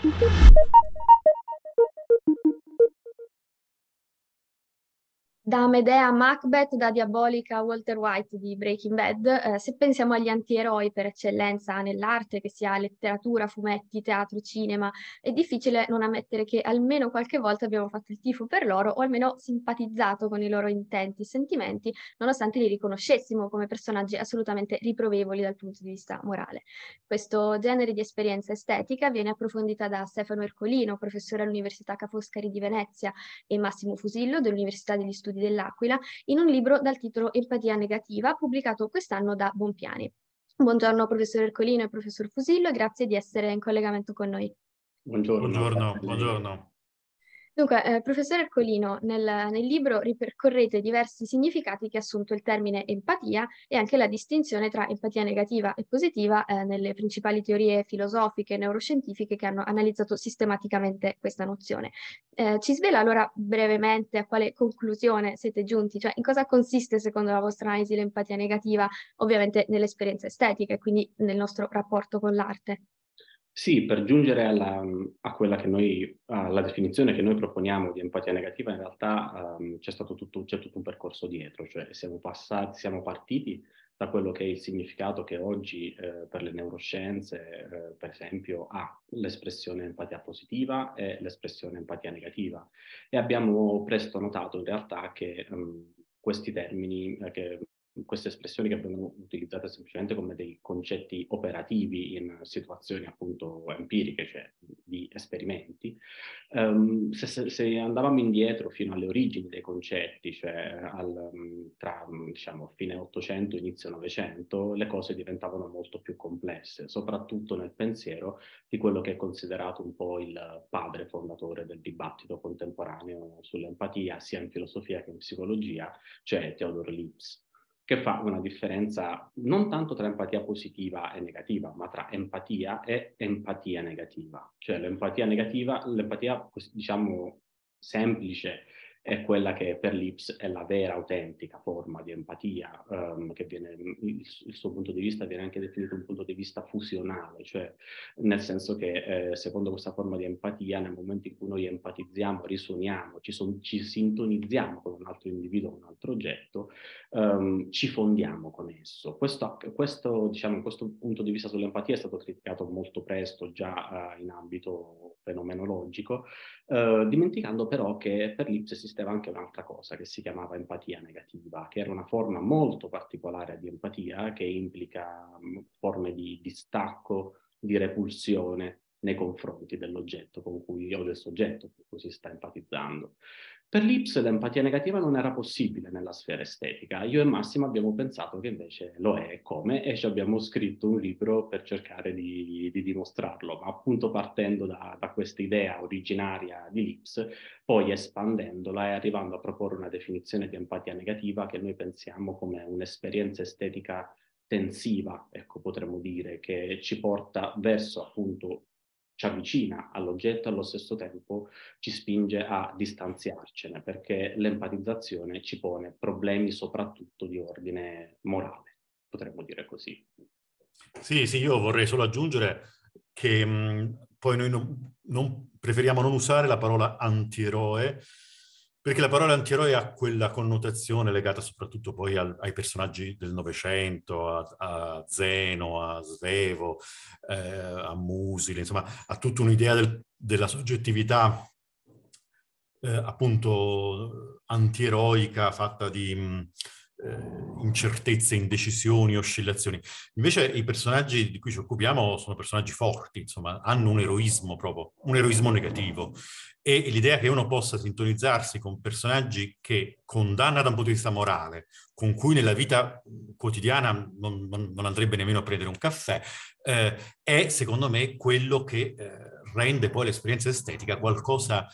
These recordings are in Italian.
Thank you. da Medea Macbeth, da Diabolica Walter White di Breaking Bad, eh, se pensiamo agli antieroi per eccellenza nell'arte, che sia letteratura, fumetti, teatro, cinema, è difficile non ammettere che almeno qualche volta abbiamo fatto il tifo per loro o almeno simpatizzato con i loro intenti e sentimenti, nonostante li riconoscessimo come personaggi assolutamente riprovevoli dal punto di vista morale. Questo genere di esperienza estetica viene approfondita da Stefano Ercolino, professore all'Università Ca' Foscari di Venezia, e Massimo Fusillo dell'Università degli Studi Episodi dell'Aquila in un libro dal titolo Empatia negativa, pubblicato quest'anno da Bonpiani. Buongiorno professor Ercolino e professor Fusillo, grazie di essere in collegamento con noi. Buongiorno. buongiorno. buongiorno. Dunque, eh, professore Ercolino, nel, nel, libro ripercorrete diversi significati che ha assunto il termine empatia e anche la distinzione tra empatia negativa e positiva eh, nelle principali teorie filosofiche e neuroscientifiche che hanno analizzato sistematicamente questa nozione. Eh, ci svela allora brevemente a quale conclusione siete giunti, cioè in cosa consiste secondo la vostra analisi l'empatia negativa, ovviamente nell'esperienza estetica e quindi nel nostro rapporto con l'arte? Sì, per giungere alla, a quella che noi, alla definizione che noi proponiamo di empatia negativa, in realtà um, c'è stato tutto, c'è tutto un percorso dietro, cioè siamo, passati, siamo partiti da quello che è il significato che oggi eh, per le neuroscienze, eh, per esempio, ha l'espressione empatia positiva e l'espressione empatia negativa. E abbiamo presto notato in realtà che um, questi termini, eh, che queste espressioni che vengono utilizzate semplicemente come dei concetti operativi in situazioni appunto empiriche, cioè di esperimenti. Um, se, se, andavamo indietro fino alle origini dei concetti, cioè al, tra diciamo, fine 800 e inizio 900, le cose diventavano molto più complesse, soprattutto nel pensiero di quello che è considerato un po' il padre fondatore del dibattito contemporaneo sull'empatia, sia in filosofia che in psicologia, cioè Theodor Lips che fa una differenza non tanto tra empatia positiva e negativa, ma tra empatia e empatia negativa. Cioè l'empatia negativa, l'empatia diciamo semplice è quella che per Lips è la vera, autentica forma di empatia, um, che viene, mm, il, il, suo punto di vista viene anche definito un punto di vista fusionale, cioè nel senso che eh, secondo questa forma di empatia, nel momento in cui noi empatizziamo, risuoniamo, ci, son, ci sintonizziamo con un altro individuo, un altro oggetto, um, ci fondiamo con esso. Questo, questo, diciamo, questo punto di vista sull'empatia è stato criticato molto presto, già uh, in ambito fenomenologico, uh, dimenticando però che per Lips esiste esisteva anche un'altra cosa che si chiamava empatia negativa, che era una forma molto particolare di empatia che implica mm, forme di distacco, di repulsione nei confronti dell'oggetto con cui o del soggetto con cui si sta empatizzando. Per l'Ips l'empatia negativa non era possibile nella sfera estetica. Io e Massimo abbiamo pensato che invece lo è e come e ci abbiamo scritto un libro per cercare di, di dimostrarlo, ma appunto partendo da, da questa idea originaria di l'Ips, poi espandendola e arrivando a proporre una definizione di empatia negativa che noi pensiamo come un'esperienza estetica tensiva, ecco potremmo dire, che ci porta verso appunto ci avvicina all'oggetto, e allo stesso tempo ci spinge a distanziarcene, perché l'empatizzazione ci pone problemi soprattutto di ordine morale, potremmo dire così. Sì, sì, io vorrei solo aggiungere che mh, poi noi non, non, preferiamo non usare la parola antieroe perché la parola antieroe ha quella connotazione legata soprattutto poi al, ai personaggi del Novecento, a, a, Zeno, a Svevo, eh, a Musile, insomma, a tutta un'idea del, della soggettività eh, appunto antieroica fatta di, eh, incertezze, indecisioni, oscillazioni. Invece i personaggi di cui ci occupiamo sono personaggi forti, insomma, hanno un eroismo proprio, un eroismo negativo. E l'idea che uno possa sintonizzarsi con personaggi che condanna da un punto di vista morale, con cui nella vita quotidiana non, non, non andrebbe nemmeno a prendere un caffè, eh, è secondo me quello che eh, rende poi l'esperienza estetica qualcosa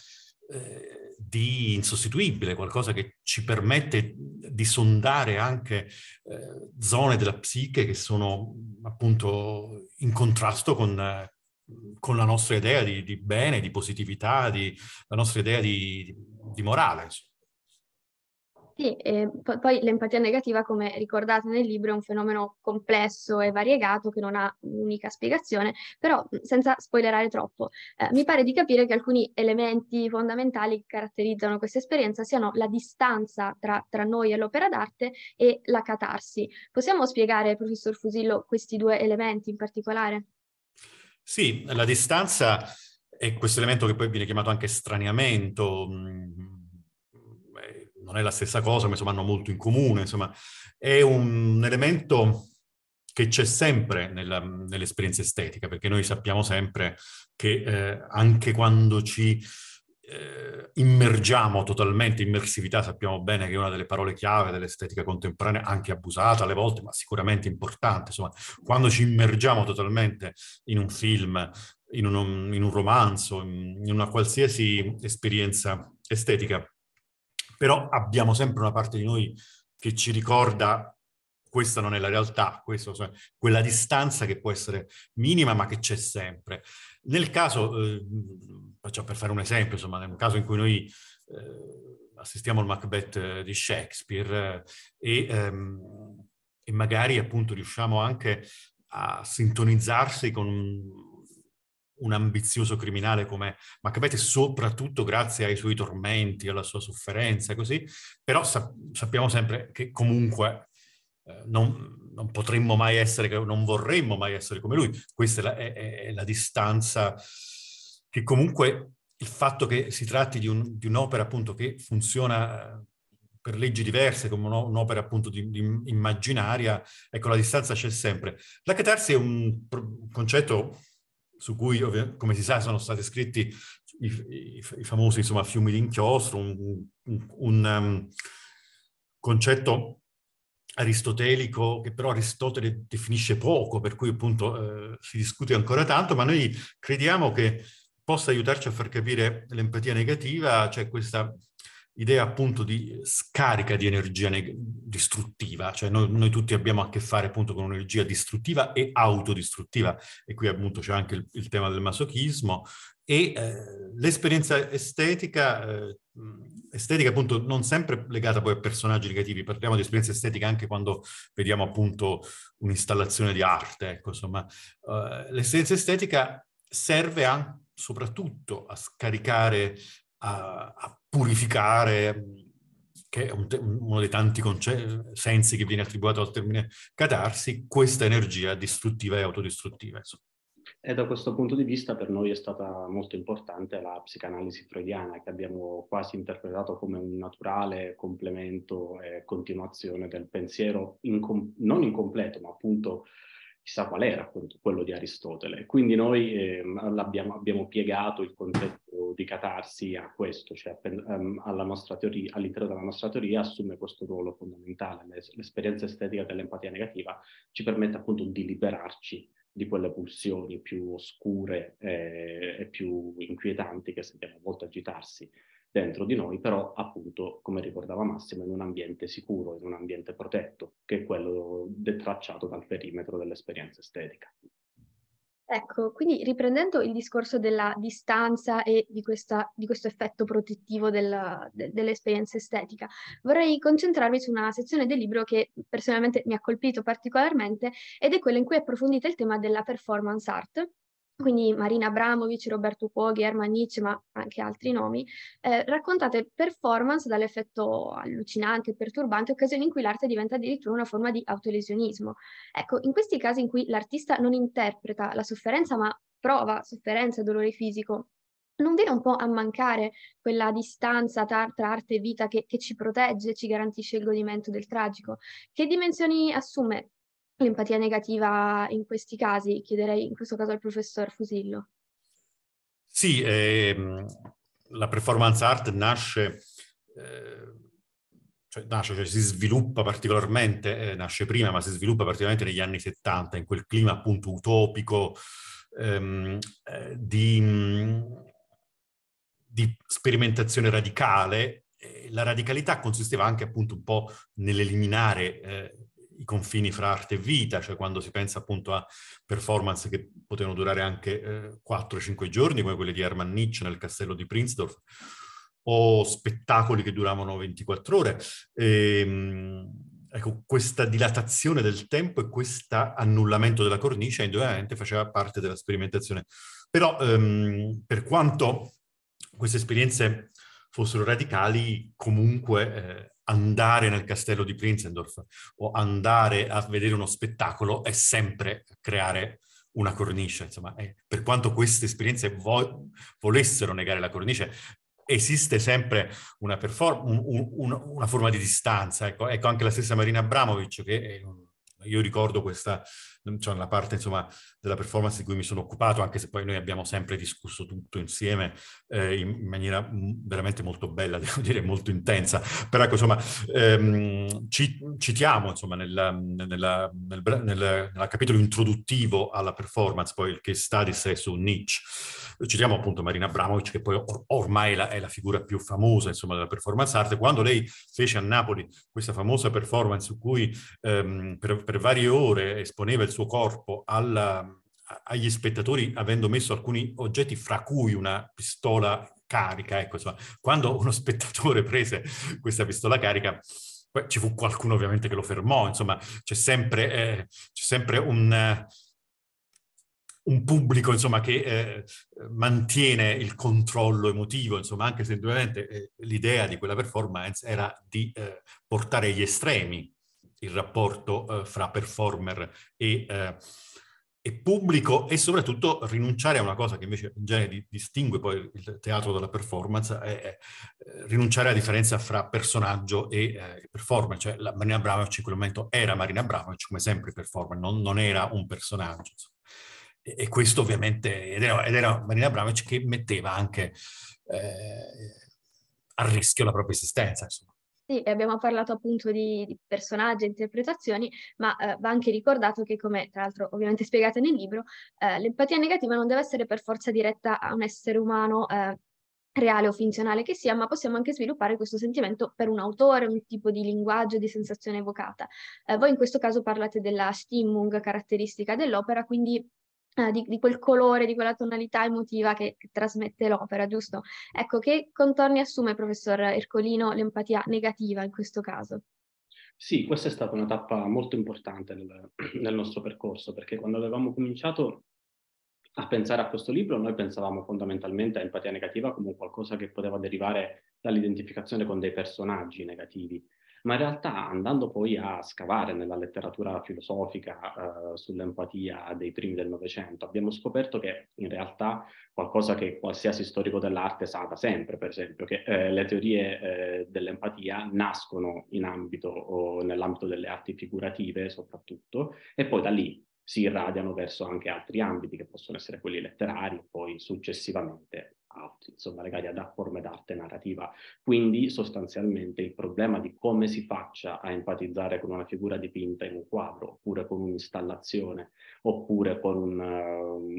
eh, di insostituibile, qualcosa che ci permette di sondare anche eh, zone della psiche che sono appunto in contrasto con, con la nostra idea di, di, bene, di positività, di, la nostra idea di, di morale. Sì, ehm, po- poi l'empatia negativa, come ricordate nel libro, è un fenomeno complesso e variegato che non ha un'unica spiegazione, però mhmm, senza spoilerare troppo, eh, mi pare di capire che alcuni elementi fondamentali che caratterizzano questa esperienza siano la distanza tra, tra noi e l'opera d'arte e la catarsi. Possiamo spiegare, professor Fusillo, questi due elementi in particolare? Sì, la distanza è questo elemento che poi viene chiamato anche straniamento, mh, mhmm, non è la stessa cosa, ma insomma hanno molto in comune, insomma è un elemento che c'è sempre nella, nell'esperienza estetica, perché noi sappiamo sempre che eh, anche quando ci eh, immergiamo totalmente, immersività, sappiamo bene che è una delle parole chiave dell'estetica contemporanea, anche abusata alle volte, ma sicuramente importante. Insomma, quando ci immergiamo totalmente in un film, in un, in un romanzo, in una qualsiasi esperienza estetica, però abbiamo sempre una parte di noi che ci ricorda questa non è la realtà, questa, cioè, quella distanza che può essere minima ma che c'è sempre. Nel caso, eh, cioè per fare un esempio, insomma, nel caso in cui noi eh, assistiamo al Macbeth eh, di Shakespeare eh, e, ehm, e magari appunto riusciamo anche a sintonizzarsi con un ambizioso criminale come Macbeth, soprattutto grazie ai suoi tormenti, alla sua sofferenza, così, però sap- sappiamo sempre che comunque eh, non, non, potremmo mai essere, non vorremmo mai essere come lui. Questa è la, è, è la distanza che comunque il fatto che si tratti di, un, di un'opera appunto che funziona eh, per leggi diverse, come un'opera appunto di, di immaginaria, ecco la distanza c'è sempre. La catarsi è un concetto su cui, come si sa, sono stati scritti i, i, i famosi insomma, fiumi d'inchiostro, un, un, un um, concetto aristotelico che però Aristotele definisce poco, per cui appunto eh, si discute ancora tanto, ma noi crediamo che possa aiutarci a far capire l'empatia negativa, cioè questa idea appunto di scarica di energia distruttiva, cioè noi, noi, tutti abbiamo a che fare appunto con un'energia distruttiva e autodistruttiva e qui appunto c'è anche il, il tema del masochismo e eh, l'esperienza estetica, eh, estetica appunto non sempre legata poi a personaggi negativi, parliamo di esperienza estetica anche quando vediamo appunto un'installazione di arte, ecco insomma, eh, l'esperienza estetica serve anche soprattutto a scaricare, a, a purificare, che è un, uno dei tanti conce- sensi che viene attribuito al termine catarsi, questa energia distruttiva e autodistruttiva. Insomma. E da questo punto di vista per noi è stata molto importante la psicanalisi freudiana che abbiamo quasi interpretato come un naturale complemento e continuazione del pensiero in com- non incompleto ma appunto chissà qual era quello di Aristotele. Quindi noi eh, abbiamo piegato il concetto di catarsi a questo, cioè ehm, teoria, all'interno della nostra teoria assume questo ruolo fondamentale. L'esperienza estetica dell'empatia negativa ci permette appunto di liberarci di quelle pulsioni più oscure eh, e più inquietanti che sentiamo a volte agitarsi dentro di noi, però appunto, come ricordava Massimo, in un ambiente sicuro, in un ambiente protetto, che è quello detracciato dal perimetro dell'esperienza estetica. Ecco, quindi riprendendo il discorso della distanza e di, questa, di questo effetto protettivo della, de, dell'esperienza estetica, vorrei concentrarmi su una sezione del libro che personalmente mi ha colpito particolarmente ed è quella in cui è approfondita il tema della performance art, quindi Marina Abramovic, Roberto Cuoghi, Herman Nietzsche, ma anche altri nomi, eh, raccontate performance dall'effetto allucinante, perturbante, occasioni in cui l'arte diventa addirittura una forma di autolesionismo. Ecco, in questi casi in cui l'artista non interpreta la sofferenza, ma prova sofferenza e dolore fisico, non viene un po' a mancare quella distanza tra, tra arte e vita che, che ci protegge, ci garantisce il godimento del tragico? Che dimensioni assume l'empatia negativa in questi casi? Chiederei in questo caso al professor Fusillo. Sì, ehm, la performance art nasce, eh, cioè nasce, cioè si sviluppa particolarmente, eh, nasce prima, ma si sviluppa particolarmente negli anni 70, in quel clima appunto utopico ehm, eh, di, di sperimentazione radicale. La radicalità consisteva anche appunto un po' nell'eliminare eh, i confini fra arte e vita, cioè quando si pensa appunto a performance che potevano durare anche eh, 4-5 giorni, come quelle di Hermann Nietzsche nel castello di Prinzdorf, o spettacoli che duravano 24 ore. E, ehm, ecco, questa dilatazione del tempo e questo annullamento della cornice indubbiamente faceva parte della sperimentazione. Però ehm, per quanto queste esperienze fossero radicali, comunque... Eh, andare nel castello di Prinzendorf o andare a vedere uno spettacolo è sempre creare una cornice. Insomma, è, eh, per quanto queste esperienze vo- volessero negare la cornice, esiste sempre una, perform- un, un, una forma di distanza. Ecco, ecco, anche la stessa Marina Abramovic, che è, eh, io ricordo questa cioè nella parte insomma, della performance di cui mi sono occupato, anche se poi noi abbiamo sempre discusso tutto insieme eh, in maniera mm, veramente molto bella, devo dire molto intensa, però ecco, insomma, ehm, ci, citiamo insomma, nella, nella, nel, nel, nel, capitolo introduttivo alla performance, poi il case studies è su Nietzsche, citiamo appunto Marina Abramovic, che poi or- ormai la, è la figura più famosa insomma, della performance art, quando lei fece a Napoli questa famosa performance su cui ehm, per, per varie ore esponeva il suo corpo alla, agli spettatori avendo messo alcuni oggetti, fra cui una pistola carica. Ecco, insomma, quando uno spettatore prese questa pistola carica, poi ci fu qualcuno ovviamente che lo fermò, insomma, c'è sempre, eh, c'è sempre un, un, pubblico insomma, che eh, mantiene il controllo emotivo, insomma, anche se ovviamente eh, l'idea di quella performance era di eh, portare gli estremi il rapporto eh, fra performer e, eh, e, pubblico e soprattutto rinunciare a una cosa che invece in genere distingue poi il teatro dalla performance, è, è eh, rinunciare alla differenza fra personaggio e eh, performer. Cioè la, Marina Abramovic in quel momento era Marina Abramovic come sempre performer, non, non era un personaggio. E, e, questo ovviamente, ed era, ed era Marina Abramovic che metteva anche eh, a rischio la propria esistenza. Insomma. Sì, abbiamo parlato appunto di, di personaggi e interpretazioni, ma eh, va anche ricordato che, come tra l'altro ovviamente spiegato nel libro, eh, l'empatia negativa non deve essere per forza diretta a un essere umano eh, reale o funzionale che sia, ma possiamo anche sviluppare questo sentimento per un autore, un tipo di linguaggio, di sensazione evocata. Eh, voi in questo caso parlate della Stimmung, caratteristica dell'opera, quindi eh, di, di, quel colore, di quella tonalità emotiva che, che trasmette l'opera, giusto? Ecco, che contorni assume, professor Ercolino, l'empatia negativa in questo caso? Sì, questa è stata una tappa molto importante nel, nel, nostro percorso, perché quando avevamo cominciato a pensare a questo libro, noi pensavamo fondamentalmente a empatia negativa come qualcosa che poteva derivare dall'identificazione con dei personaggi negativi ma in realtà andando poi a scavare nella letteratura filosofica eh, sull'empatia dei primi del Novecento, abbiamo scoperto che in realtà qualcosa che qualsiasi storico dell'arte sa da sempre, per esempio, che eh, le teorie eh, dell'empatia nascono in ambito o nell'ambito delle arti figurative soprattutto, e poi da lì si irradiano verso anche altri ambiti che possono essere quelli letterari e poi successivamente insomma, legati ad forme d'arte narrativa. Quindi sostanzialmente il problema di come si faccia a empatizzare con una figura dipinta in un quadro, oppure con un'installazione, oppure con un, ehm,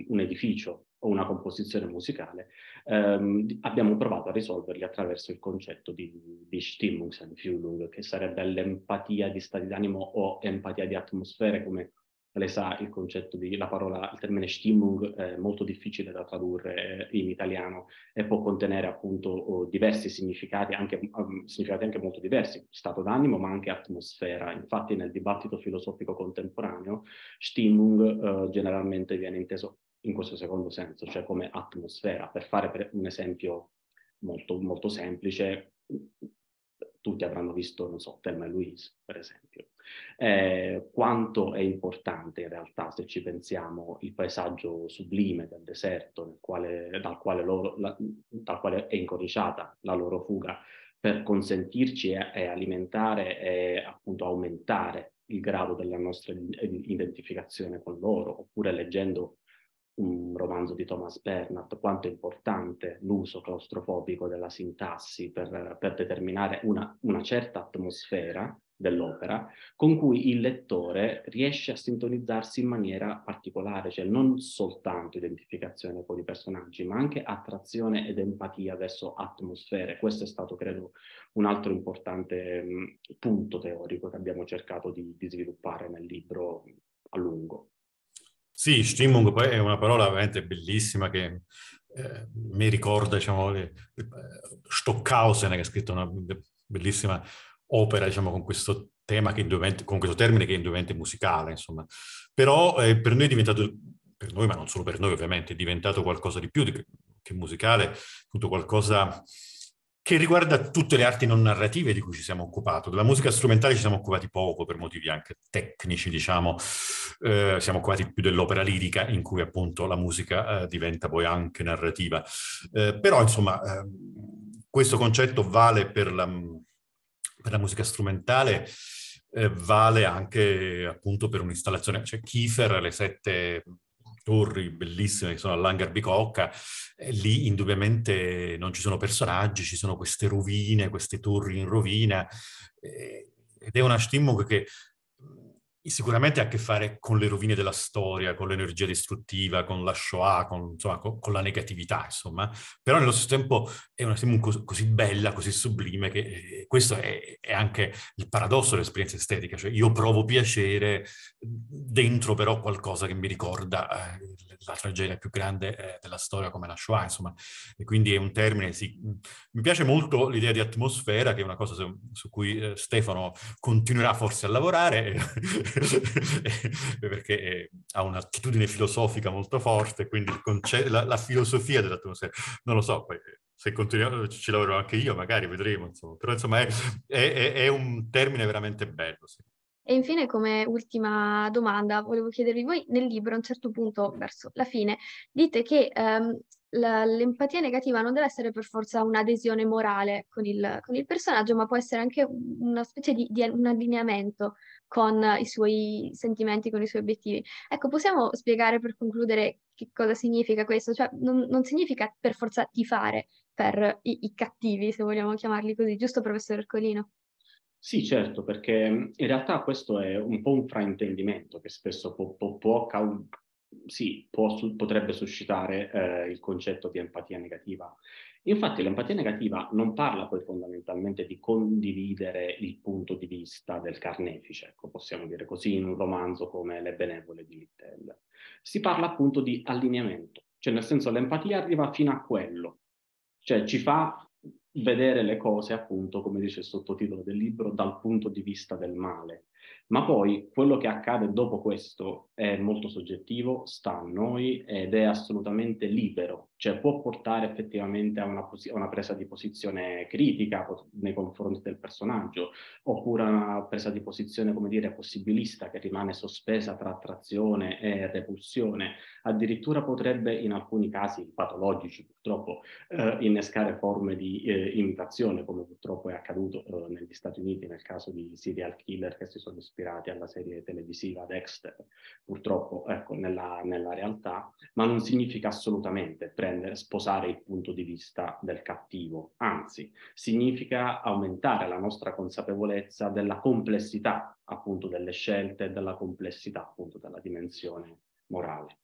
uh, un edificio o una composizione musicale, ehm, abbiamo provato a risolverli attraverso il concetto di, di Stimmungsentfühlung, che sarebbe l'empatia di stati d'animo o empatia di atmosfere come lei sa il concetto di la parola, il termine Stimmung è molto difficile da tradurre eh, in italiano e può contenere appunto oh, diversi significati anche, mm, significati anche molto diversi, stato d'animo ma anche atmosfera. Infatti nel dibattito filosofico contemporaneo Stimmung eh, generalmente viene inteso in questo secondo senso, cioè come atmosfera. Per fare per un esempio molto, molto semplice, tutti avranno visto, non so, Thelma e Louise, per esempio. Eh, quanto è importante in realtà, se ci pensiamo, il paesaggio sublime del deserto quale, dal, quale loro, la, dal, quale è incorniciata la loro fuga, per consentirci e, e alimentare e appunto aumentare il grado della nostra identificazione con loro, oppure leggendo un romanzo di Thomas Bernard, quanto è importante l'uso claustrofobico della sintassi per, per determinare una, una, certa atmosfera dell'opera con cui il lettore riesce a sintonizzarsi in maniera particolare, cioè non soltanto identificazione con i personaggi, ma anche attrazione ed empatia verso atmosfere. Questo è stato, credo, un altro importante mh, punto teorico che abbiamo cercato di, di sviluppare nel libro a lungo. Sì, Stimmung poi è una parola veramente bellissima che eh, mi ricorda, diciamo, eh, Stockhausen che ha scritto una bellissima opera, diciamo, con questo tema che indubbiamente, con questo termine che è indubbiamente musicale, insomma. Però eh, per noi è diventato, per noi, ma non solo per noi ovviamente, è diventato qualcosa di più di, che musicale, appunto qualcosa che riguarda tutte le arti non narrative di cui ci siamo occupati. Della musica strumentale ci siamo occupati poco per motivi anche tecnici, diciamo, eh, siamo occupati più dell'opera lirica in cui appunto la musica eh, diventa poi anche narrativa. Eh, però insomma ehm, questo concetto vale per la, per la musica strumentale, eh, vale anche appunto per un'installazione, cioè Kiefer, le sette torri bellissime che sono all'hangar Bicocca, lì indubbiamente non ci sono personaggi, ci sono queste rovine, queste torri in rovina, eh, ed è una Stimmung che sicuramente ha a che fare con le rovine della storia, con l'energia distruttiva, con la Shoah, con, insomma, con, con la negatività, insomma. Però nello stesso tempo è una film così bella, così sublime, che eh, questo è, è, anche il paradosso dell'esperienza estetica, cioè io provo piacere dentro però qualcosa che mi ricorda eh, la tragedia più grande eh, della storia come la Shoah, insomma. E quindi è un termine, sì. Mi piace molto l'idea di atmosfera, che è una cosa su, su cui eh, Stefano continuerà forse a lavorare. Eh, perché eh, ha un'attitudine filosofica molto forte, quindi conce- la, la, filosofia dell'atmosfera, non lo so, poi eh, se continuiamo ci lavorerò anche io, magari vedremo, insomma. però insomma è, è, è un termine veramente bello. Sì. E infine, come ultima domanda, volevo chiedervi voi nel libro a un certo punto, verso la fine, dite che um, la, l'empatia negativa non deve essere per forza un'adesione morale con il, con il personaggio, ma può essere anche una specie di, di, un allineamento con i suoi sentimenti, con i suoi obiettivi. Ecco, possiamo spiegare per concludere che cosa significa questo? Cioè, non, non significa per forza tifare per i, i cattivi, se vogliamo chiamarli così, giusto, professor Ercolino? Sì, certo, perché mm, in realtà questo è un po' un fraintendimento che spesso può, può, può sì, può, potrebbe suscitare eh, il concetto di empatia negativa. Infatti l'empatia negativa non parla poi fondamentalmente di condividere il punto di vista del carnefice, ecco, possiamo dire così in un romanzo come Le benevole di Littell. Si parla appunto di allineamento, cioè nel senso l'empatia arriva fino a quello, cioè ci fa vedere le cose, appunto, come dice il sottotitolo del libro, dal punto di vista del male. Ma poi quello che accade dopo questo è molto soggettivo, sta a noi ed è assolutamente libero, cioè può portare effettivamente a una, posi- una presa di posizione critica nei confronti del personaggio, oppure a una presa di posizione, come dire, possibilista che rimane sospesa tra attrazione e repulsione. Addirittura potrebbe in alcuni casi patologici, purtroppo, eh, innescare forme di eh, imitazione, come purtroppo è accaduto eh, negli Stati Uniti nel caso di serial killer che si sono sono ispirati alla serie televisiva Dexter, purtroppo ecco, nella, nella realtà, ma non significa assolutamente prendere, sposare il punto di vista del cattivo, anzi significa aumentare la nostra consapevolezza della complessità appunto delle scelte e della complessità appunto della dimensione morale.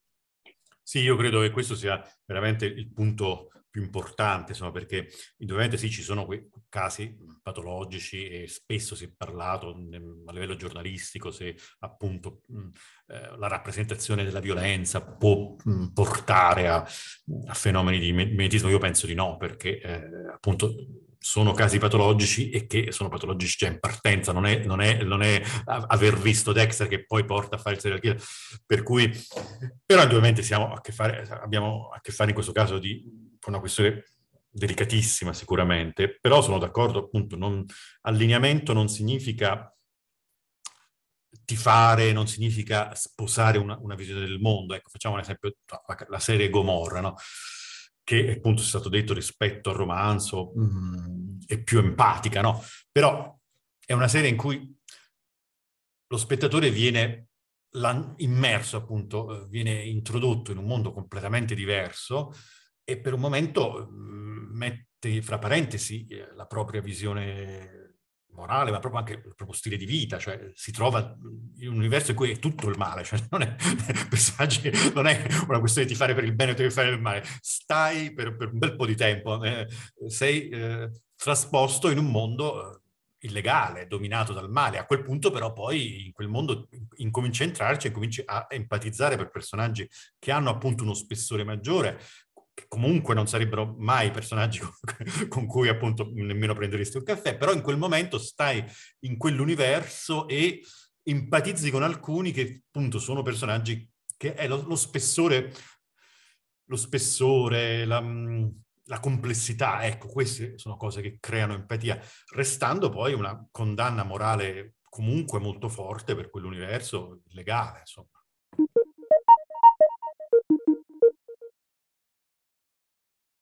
Sì, io credo che questo sia veramente il punto più importante, insomma, perché indubbiamente sì, ci sono que- casi patologici e spesso si è parlato a livello giornalistico se appunto mm, eh, la rappresentazione della violenza può mm, portare a, a, fenomeni di mimetismo. Io penso di no, perché eh, appunto sono casi patologici e che sono patologici già cioè, in partenza, non è, non è, non è aver visto Dexter che poi porta a fare il serial killer, per cui, però ovviamente a fare, abbiamo a che fare in questo caso di, con una questione delicatissima sicuramente, però sono d'accordo appunto, non, allineamento non significa tifare, non significa sposare una, una visione del mondo, ecco facciamo un esempio, la serie Gomorra, no? che appunto è stato detto rispetto al romanzo mh, mm-hmm. è più empatica, no? Però è una serie in cui lo spettatore viene immerso, appunto, viene introdotto in un mondo completamente diverso e per un momento mm, mette fra parentesi eh, la propria visione morale, ma proprio anche il proprio stile di vita, cioè si trova in un universo in cui è tutto il male, cioè non è, non è una questione di fare per il bene o di fare per il male, stai per, per, un bel po' di tempo, eh, sei eh, trasposto in un mondo eh, illegale, dominato dal male, a quel punto però poi in quel mondo incominci a entrarci, incominci a empatizzare per personaggi che hanno appunto uno spessore maggiore, comunque non sarebbero mai personaggi con, con cui appunto nemmeno prenderesti un caffè, però in quel momento stai in quell'universo e empatizzi con alcuni che appunto sono personaggi che è lo, lo spessore, lo spessore, la, la complessità, ecco, queste sono cose che creano empatia, restando poi una condanna morale comunque molto forte per quell'universo legale, insomma.